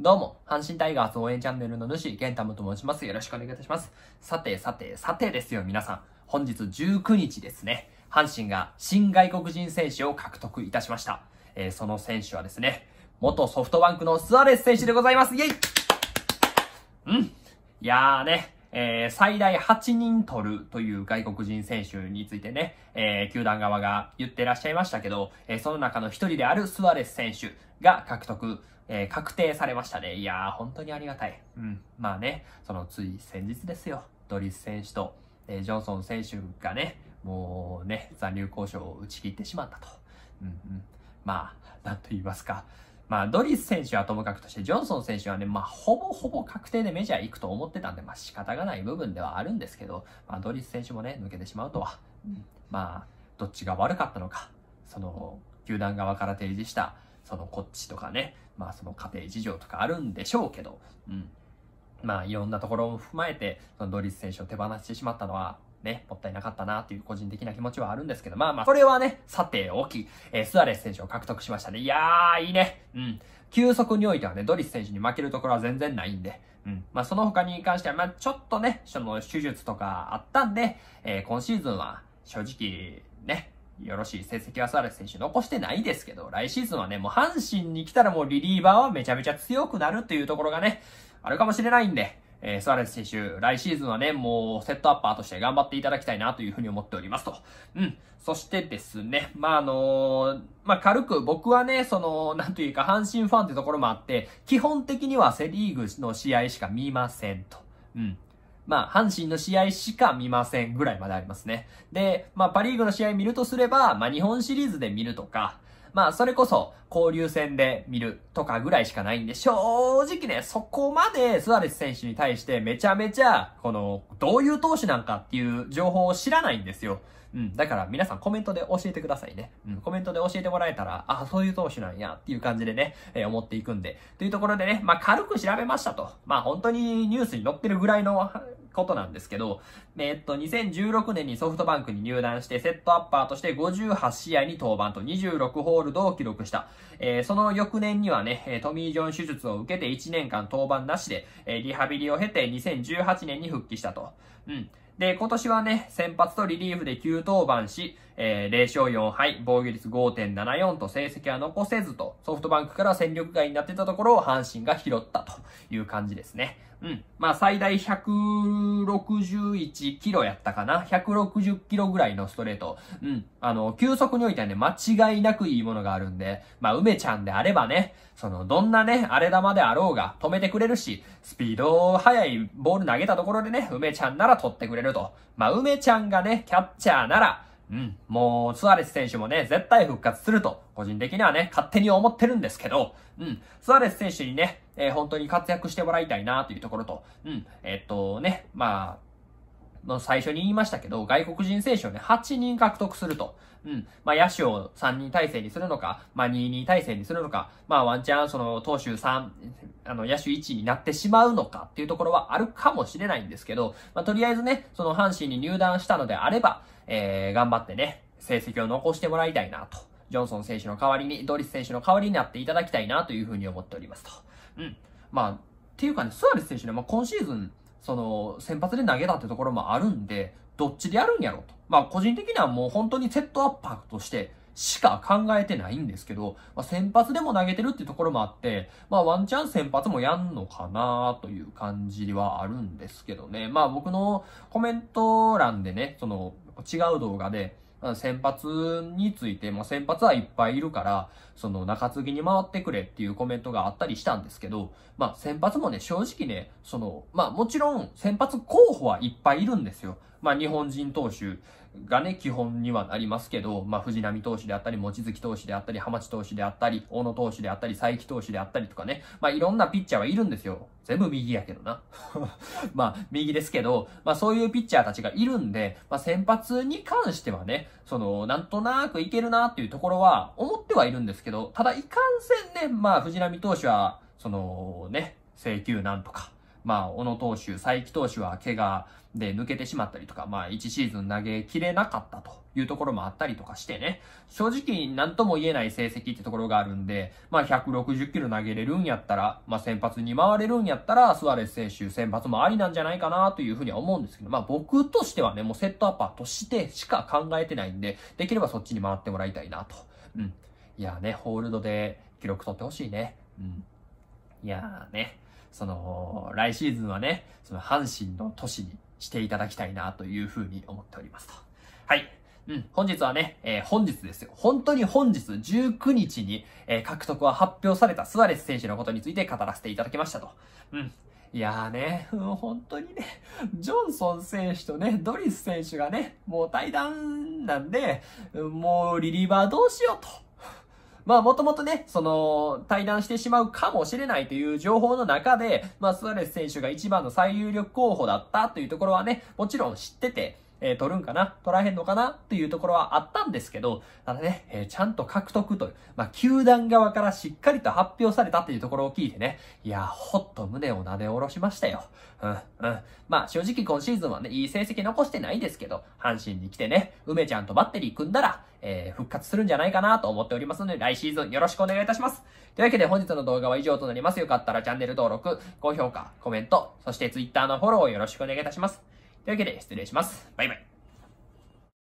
どうも、阪神タイガース応援チャンネルの主、玄太もと申します。よろしくお願いいたします。さて、さて、さてですよ、皆さん。本日19日ですね、阪神が新外国人選手を獲得いたしました。えー、その選手はですね、元ソフトバンクのスアレス選手でございます。イェイうん。いやーね、えー、最大8人取るという外国人選手についてね、えー、球団側が言ってらっしゃいましたけど、えー、その中の1人であるスアレス選手が獲得、え確定されましたね。いやー、本当にありがたい。うん。まあね、そのつい先日ですよ。ドリス選手と、えジョンソン選手がね、もうね、残留交渉を打ち切ってしまったと。うんうん。まあ、なんと言いますか。まあ、ドリス選手はともかくとして、ジョンソン選手はね、まあ、ほぼほぼ確定でメジャー行くと思ってたんで、まあ、仕方がない部分ではあるんですけど、まあ、ドリス選手もね、抜けてしまうとは、うん、まあ、どっちが悪かったのか、その、球団側から提示した、そのこっちとかね、まあ、その家庭事情とかあるんでしょうけど、うん。まあ、いろんなところを踏まえて、そのドリス選手を手放してしまったのは、ね、もったいなかったなっていう個人的な気持ちはあるんですけど、まあまあ、それはね、さておき、えー、スアレス選手を獲得しましたね。いやー、いいね。うん。急速においてはね、ドリス選手に負けるところは全然ないんで、うん。まあ、その他に関しては、まあ、ちょっとね、その手術とかあったんで、えー、今シーズンは正直、ね、よろしい成績はスアレス選手残してないですけど、来シーズンはね、もう阪神に来たらもうリリーバーはめちゃめちゃ強くなるっていうところがね、あるかもしれないんで、えー、スアレス選手、来シーズンはね、もうセットアッパーとして頑張っていただきたいなというふうに思っておりますと。うん。そしてですね、まあ、あのー、まあ、軽く僕はね、その、なんというか、阪神ファンってところもあって、基本的にはセリーグの試合しか見ませんと。うん。まあ、阪神の試合しか見ませんぐらいまでありますね。で、まあ、パリーグの試合見るとすれば、まあ、日本シリーズで見るとか、まあ、それこそ、交流戦で見るとかぐらいしかないんで、正直ね、そこまでスアレス選手に対してめちゃめちゃ、この、どういう投手なんかっていう情報を知らないんですよ。うん。だから皆さんコメントで教えてくださいね。うん。コメントで教えてもらえたら、あ、そういう投手なんやっていう感じでね、えー、思っていくんで。というところでね、まあ、軽く調べましたと。まあ、本当にニュースに載ってるぐらいのことなんですけど、えー、っと、2016年にソフトバンクに入団して、セットアッパーとして58試合に登板と26ホールドを記録した。えー、その翌年にはね、トミー・ジョン手術を受けて1年間登板なしで、えリハビリを経て2018年に復帰したと。うん。で、今年はね、先発とリリーフで9登板し、えー、0勝4敗、防御率5.74と成績は残せずと、ソフトバンクから戦力外になってたところを阪神が拾ったという感じですね。うん。まあ、最大161キロやったかな。160キロぐらいのストレート。うん。あの、急速においてはね、間違いなくいいものがあるんで、まあ、梅ちゃんであればね、その、どんなね、荒れ玉であろうが止めてくれるし、スピード速いボール投げたところでね、梅ちゃんなら取ってくれると。まあ、梅ちゃんがね、キャッチャーなら、うん。もう、スアレス選手もね、絶対復活すると、個人的にはね、勝手に思ってるんですけど、うん。スアレス選手にね、えー、本当に活躍してもらいたいなというところと、うん。えー、っとね、まあ、の最初に言いましたけど、外国人選手をね、8人獲得すると。うん。まあ、野手を3人体制にするのか、まあ、2人体制にするのか、まあ、ワンチャン、その、投手3、あの、野手1になってしまうのかっていうところはあるかもしれないんですけど、まあ、とりあえずね、その、阪神に入団したのであれば、えー、頑張ってね、成績を残してもらいたいなと。ジョンソン選手の代わりに、ドリス選手の代わりになっていただきたいなというふうに思っておりますと。うん。まあ、っていうかね、スアレス選手ね、まあ、今シーズン、その、先発で投げたってところもあるんで、どっちでやるんやろと。まあ、個人的にはもう本当にセットアッパーとして、しか考えてないんですけど、まあ、先発でも投げてるってところもあって、まあ、ワンチャン先発もやんのかなという感じはあるんですけどね。まあ、僕のコメント欄でね、その、違う動画で、先発について、まあ、先発はいっぱいいるから、その中継ぎに回ってくれっていうコメントがあったりしたんですけど、まあ、先発もね、正直ね、その、まあ、もちろん先発候補はいっぱいいるんですよ。まあ、日本人投手、がね、基本にはなりますけど、まあ、藤波投手であったり、望月投手であったり、浜地投手であったり、大野投手であったり、佐伯投手であったりとかね、まあ、いろんなピッチャーはいるんですよ。全部右やけどな。まあ、右ですけど、まあ、そういうピッチャーたちがいるんで、まあ、先発に関してはね、その、なんとなくいけるなっていうところは思ってはいるんですけど、ただ、いかんせんね、まあ、藤波投手は、その、ね、請求なんとか、まあ、小野投手、佐伯投手は怪我で抜けてしまったりとか、まあ、1シーズン投げきれなかったというところもあったりとかしてね、正直何とも言えない成績ってところがあるんで、まあ、160キロ投げれるんやったら、まあ、先発に回れるんやったら、スアレス選手、先発もありなんじゃないかなというふうには思うんですけど、まあ、僕としてはね、もうセットアッパーとしてしか考えてないんで、できればそっちに回ってもらいたいなと。うん。いやね、ホールドで記録取ってほしいね。うん。いやーね。その、来シーズンはね、その阪神の都市にしていただきたいなというふうに思っておりますと。はい。うん、本日はね、えー、本日ですよ。本当に本日19日に、えー、獲得は発表されたスアレス選手のことについて語らせていただきましたと。うん。いやーね、うん、本当にね、ジョンソン選手とね、ドリス選手がね、もう対談なんで、もうリリーバーどうしようと。まあもともとね、その、対談してしまうかもしれないという情報の中で、まあスワレス選手が一番の最有力候補だったというところはね、もちろん知ってて、えー、取るんかな取らへんのかなっていうところはあったんですけど、ただね、えー、ちゃんと獲得という、まあ、球団側からしっかりと発表されたっていうところを聞いてね、いや、ほっと胸を撫で下ろしましたよ。うん、うん。まあ、正直今シーズンはね、いい成績残してないですけど、阪神に来てね、梅ちゃんとバッテリー組んだら、えー、復活するんじゃないかなと思っておりますので、来シーズンよろしくお願いいたします。というわけで本日の動画は以上となります。よかったらチャンネル登録、高評価、コメント、そして Twitter のフォローをよろしくお願いいたします。というわけで失礼します。バイバイ。